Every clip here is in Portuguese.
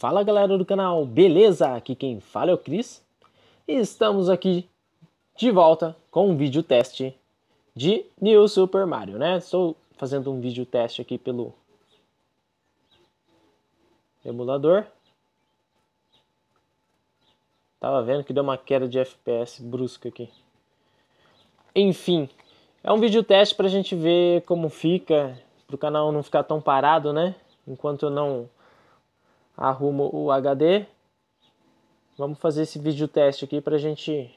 Fala galera do canal, beleza? Aqui quem fala é o Cris e estamos aqui de volta com um vídeo teste de New Super Mario, né? Estou fazendo um vídeo teste aqui pelo emulador. Tava vendo que deu uma queda de FPS brusca aqui. Enfim, é um vídeo teste para a gente ver como fica, para o canal não ficar tão parado, né? Enquanto eu não arrumo o HD. Vamos fazer esse vídeo teste aqui para a gente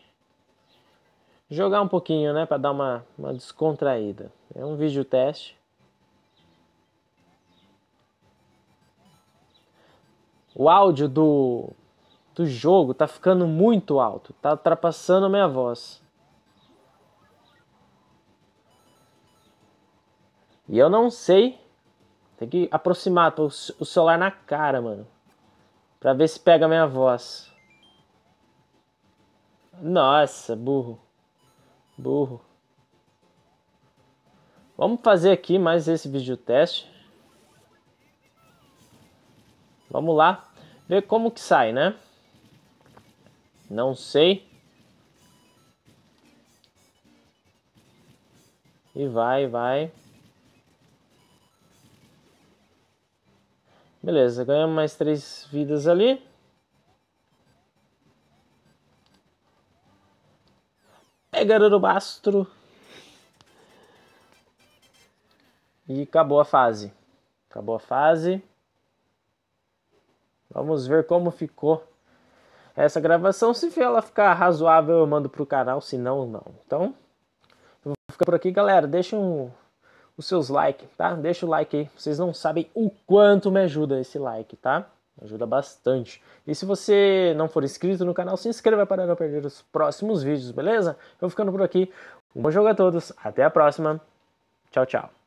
jogar um pouquinho, né? Para dar uma, uma descontraída. É um vídeo teste. O áudio do, do jogo tá ficando muito alto, tá ultrapassando a minha voz. E eu não sei tem que aproximar, pôr o celular na cara, mano. Pra ver se pega a minha voz. Nossa, burro. Burro. Vamos fazer aqui mais esse vídeo teste. Vamos lá. Ver como que sai, né? Não sei. E vai, vai. Beleza, ganhamos mais três vidas ali. Pega o bastro. E acabou a fase. Acabou a fase. Vamos ver como ficou essa gravação. Se ela ficar razoável, eu mando pro canal. Se não, não. Então, eu vou ficar por aqui, galera. Deixa um os seus likes, tá? Deixa o like aí. Vocês não sabem o quanto me ajuda esse like, tá? Ajuda bastante. E se você não for inscrito no canal, se inscreva para não perder os próximos vídeos, beleza? Eu vou ficando por aqui. Um bom jogo a todos. Até a próxima. Tchau, tchau.